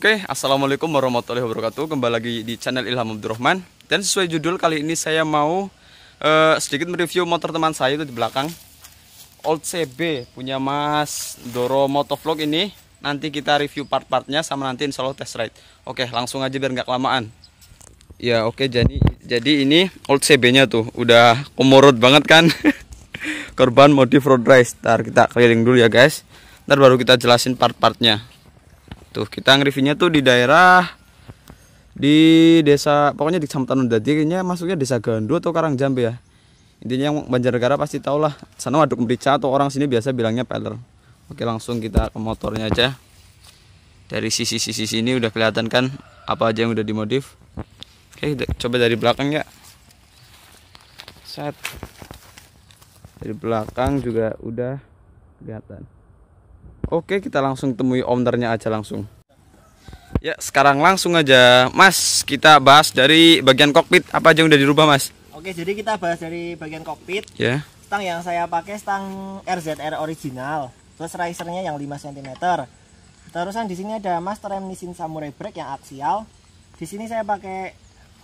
Oke, Assalamualaikum warahmatullahi wabarakatuh Kembali lagi di channel Ilham Abdurrahman Dan sesuai judul kali ini saya mau uh, Sedikit mereview motor teman saya itu di belakang Old CB punya Mas Doro Motovlog ini Nanti kita review part-partnya sama nanti insya Allah test ride Oke, langsung aja biar nggak kelamaan Ya oke, jadi jadi ini old CB-nya tuh udah komorot banget kan. Korban modif road race. Ntar kita keliling dulu ya guys. Ntar baru kita jelasin part-partnya. Tuh kita nge-reviewnya tuh di daerah di desa pokoknya di udah Dadi kayaknya masuknya desa Gandu atau Karang Jambe ya. Intinya yang Banjarnegara pasti tau lah. Sana waduk merica atau orang sini biasa bilangnya peler. Oke langsung kita ke motornya aja. Dari sisi-sisi sini udah kelihatan kan apa aja yang udah dimodif. Oke coba dari belakang ya. Set. Dari belakang juga udah kelihatan. Oke, kita langsung temui ownernya aja langsung. Ya, sekarang langsung aja, Mas. Kita bahas dari bagian kokpit apa aja yang udah dirubah, Mas? Oke, jadi kita bahas dari bagian kokpit. Ya. Yeah. Stang yang saya pakai stang RZR original. Terus risernya yang 5 cm. Terusan di sini ada master rem Nissin Samurai Brake yang aksial. Di sini saya pakai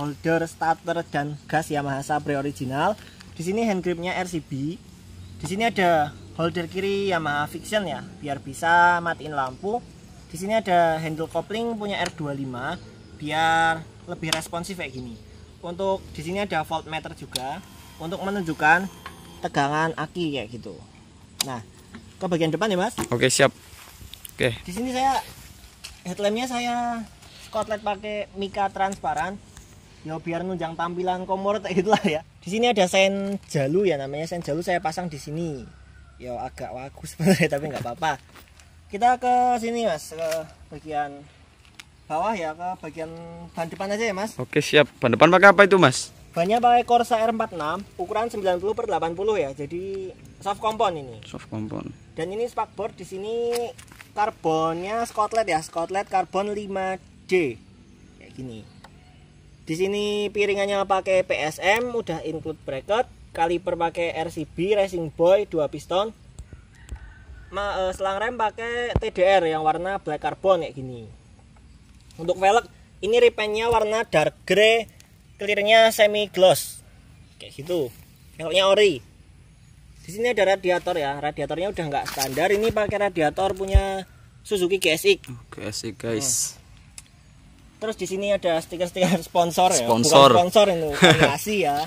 holder starter dan gas Yamaha Sabre original. Di sini hand gripnya RCB. Di sini ada holder kiri Yamaha Fiction ya biar bisa matiin lampu di sini ada handle kopling punya R25 biar lebih responsif kayak gini untuk di sini ada voltmeter juga untuk menunjukkan tegangan aki kayak gitu nah ke bagian depan ya mas oke siap oke di sini saya headlampnya saya scotlet pakai mika transparan ya biar nunjang tampilan komor kayak gitulah ya di sini ada sen jalu ya namanya sen jalu saya pasang di sini ya agak waku sebenarnya tapi nggak apa-apa kita ke sini mas ke bagian bawah ya ke bagian ban depan aja ya mas oke siap ban depan pakai apa itu mas banyak pakai Corsa R46 ukuran 90 per 80 ya jadi soft compound ini soft compound dan ini spakbor di sini karbonnya Scotland ya Scotland karbon 5D kayak gini di sini piringannya pakai PSM udah include bracket kaliper pakai RCB Racing Boy 2 piston Ma, uh, selang rem pakai TDR yang warna black carbon kayak gini untuk velg ini ripennya warna dark grey clearnya semi gloss kayak gitu velgnya ori di sini ada radiator ya radiatornya udah nggak standar ini pakai radiator punya Suzuki GSX GSX guys hmm. terus di sini ada stiker-stiker sponsor, ya. sponsor ya bukan sponsor itu ya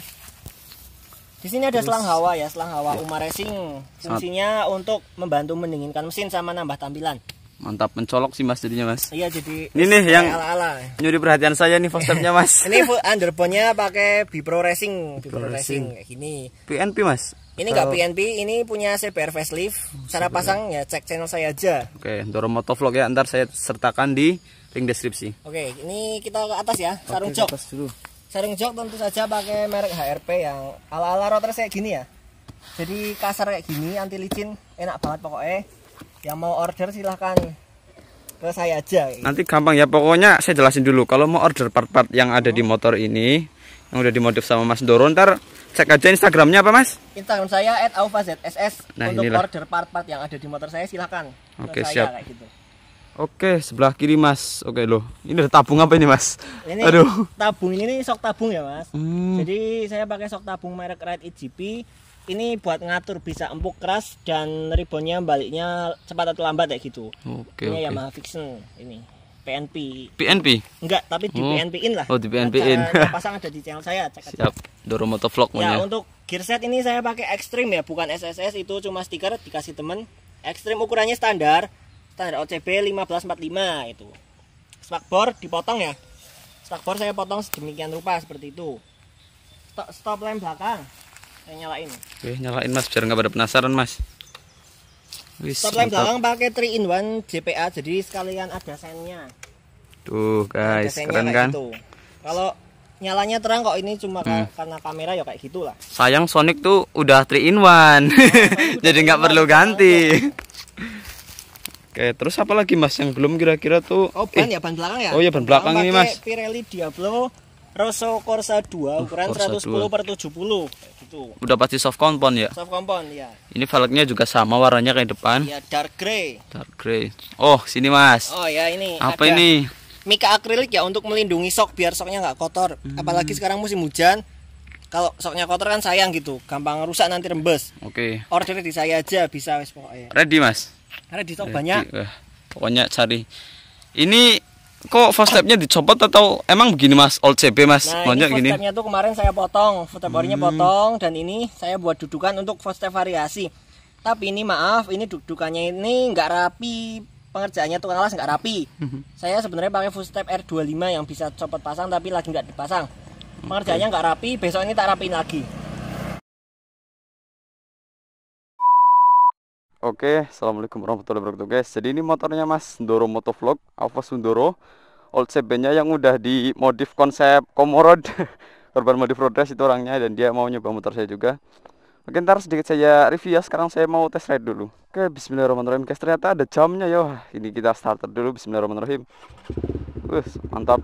di sini ada Terus, selang hawa ya, selang hawa ya. Umar Racing. Fungsinya Sangat. untuk membantu mendinginkan mesin sama nambah tampilan. Mantap mencolok sih Mas jadinya Mas. Iya jadi ini nih yang ala -ala. nyuri perhatian saya nih footstepnya Mas. ini underbonnya pakai Bipro Racing, Bipro, Bipro Racing. kayak gini. PNP Mas. Ini enggak Atau... PNP, ini punya CBR facelift. Oh, Cara pasang ya cek channel saya aja. Oke, Doro Motovlog ya, ntar saya sertakan di link deskripsi. Oke, ini kita ke atas ya, sarung jok. Atas dulu. Sering jok tentu saja pakai merek HRP yang ala-ala router kayak gini ya. Jadi kasar kayak gini, anti licin, enak banget pokoknya. Yang mau order silahkan ke saya aja. Nanti gampang ya, pokoknya saya jelasin dulu. Kalau mau order part-part yang ada di motor ini, yang udah dimodif sama Mas Doro, ntar cek aja Instagramnya apa Mas? Instagram saya at Nah, untuk inilah. order part-part yang ada di motor saya silahkan. Oke siap. Saya, gitu. Oke, sebelah kiri Mas. Oke loh, ini ada tabung apa ini Mas? Ini Aduh. Tabung ini sok tabung ya Mas. Hmm. Jadi saya pakai sok tabung merek Red EGP. Ini buat ngatur bisa empuk keras dan ribonnya baliknya cepat atau lambat kayak gitu. Oke. Ini oke. Yamaha Vixen ini. PNP. PNP? Enggak, tapi di oh. PNP-in lah. Oh, di PNP-in. Pasang ada di channel saya, cek Siap. Doro Moto Vlog Ya, untuk gear set ini saya pakai Extreme ya, bukan SSS itu cuma stiker dikasih temen. Ekstrim ukurannya standar, standar OCB 1545 itu spakbor dipotong ya spakbor saya potong sedemikian rupa seperti itu stop, stop lem belakang saya nyalain oke nyalain mas biar nggak pada penasaran mas Wih, stop lem belakang pakai 3 in 1 JPA jadi sekalian ada sennya tuh guys keren kan gitu. kalau nyalanya terang kok ini cuma hmm. karena kamera ya kayak gitulah sayang Sonic tuh udah 3 in 1 nah, jadi nggak perlu ganti Oke, terus apa lagi Mas yang belum kira-kira tuh? Oh, ban eh. ya, ban belakang ya? Oh iya, ban belakang ini Mas. Pirelli Diablo Rosso Corsa 2 ukuran Corsa 110 2. per 70 gitu. Udah pasti soft compound ya? Soft compound ya. Ini velgnya juga sama warnanya kayak depan. Iya, dark grey. Dark grey. Oh, sini Mas. Oh ya ini. Apa ini? Mika akrilik ya untuk melindungi sok biar soknya nggak kotor. Hmm. Apalagi sekarang musim hujan. Kalau soknya kotor kan sayang gitu, gampang rusak nanti rembes. Oke. Okay. Order di saya aja bisa wes pokoknya. Ready Mas? karena dicop banyak banyak eh, pokoknya cari ini kok footstepnya dicopot atau emang begini mas old CB mas nah, banyak ini footstepnya tuh kemarin saya potong footstep hmm. potong dan ini saya buat dudukan untuk footstep variasi tapi ini maaf ini dudukannya ini nggak rapi pengerjaannya tukang kelas nggak rapi hmm. saya sebenarnya pakai footstep R25 yang bisa copot pasang tapi lagi nggak dipasang pengerjaannya nggak rapi besok ini tak rapiin lagi Oke, Assalamualaikum warahmatullahi wabarakatuh guys Jadi ini motornya mas Doro Motovlog Alfa Sundoro Old CB-nya yang udah dimodif konsep Komorod Korban modif Rodas itu orangnya Dan dia mau nyoba motor saya juga Oke ntar sedikit saya review ya Sekarang saya mau test ride dulu Oke, bismillahirrahmanirrahim guys Ternyata ada jamnya ya Ini kita starter dulu, bismillahirrahmanirrahim Wih, mantap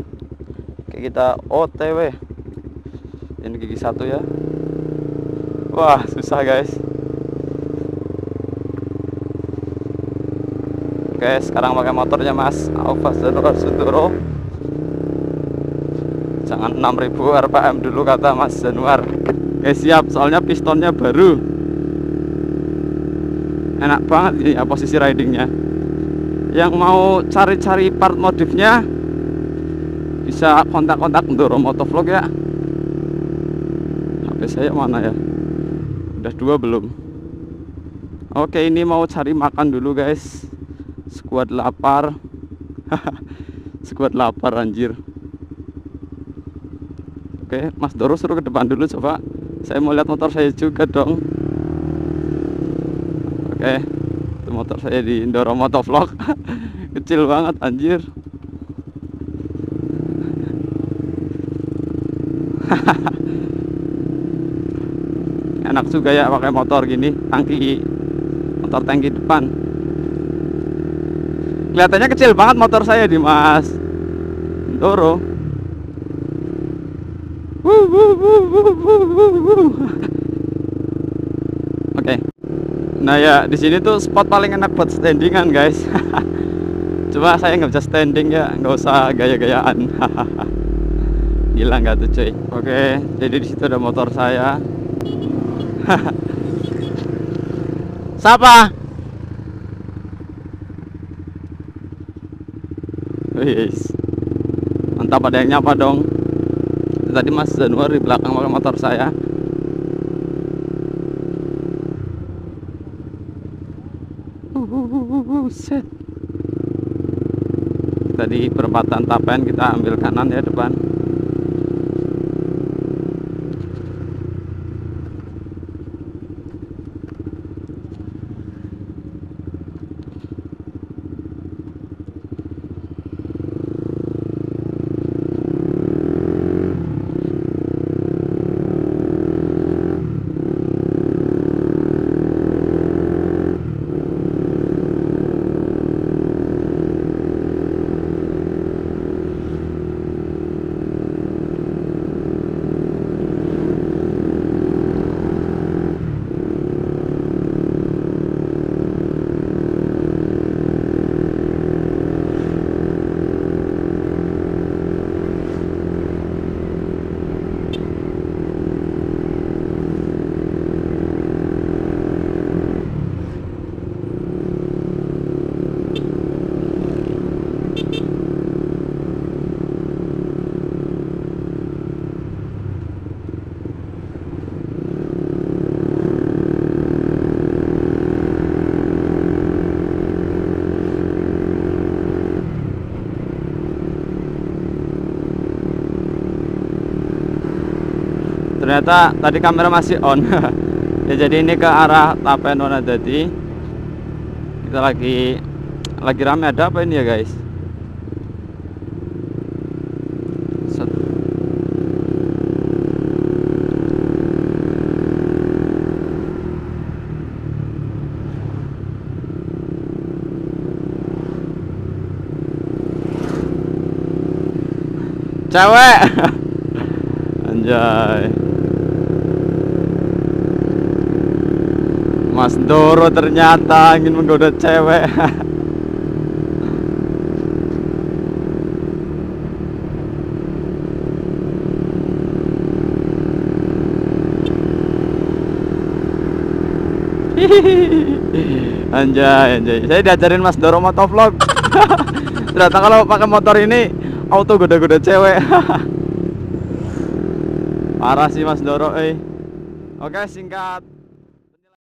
Oke kita OTW Ini gigi satu ya Wah, susah guys Oke, sekarang pakai motornya Mas Alfa Zero Sudoro. Jangan 6000 RPM dulu kata Mas Januar. Oke, siap, soalnya pistonnya baru. Enak banget ini ya posisi ridingnya. Yang mau cari-cari part modifnya bisa kontak-kontak Ndoro Motovlog ya. HP saya mana ya? Udah dua belum? Oke, ini mau cari makan dulu, guys sekuat lapar sekuat lapar anjir oke Mas Doro suruh ke depan dulu coba saya mau lihat motor saya juga dong oke itu motor saya di Indoro Motovlog kecil banget anjir enak juga ya pakai motor gini tangki motor tangki depan kelihatannya kecil banget motor saya di Mas Toro Oke. Nah ya di sini tuh spot paling enak buat standingan guys. Coba saya nggak bisa standing ya, nggak usah gaya-gayaan. Gila nggak tuh cuy. Oke, jadi di situ ada motor saya. Siapa? Wis. Mantap ada yang nyapa dong. Tadi Mas Januar di belakang pakai motor saya. Set. Tadi perempatan Tapen kita ambil kanan ya depan. ternyata tadi kamera masih on ya jadi ini ke arah Tapen jadi kita lagi lagi rame ada apa ini ya guys cewek anjay Mas Doro ternyata ingin menggoda cewek anjay anjay saya diajarin mas Doro motovlog ternyata kalau pakai motor ini auto goda-goda cewek parah sih mas Doro eh oke singkat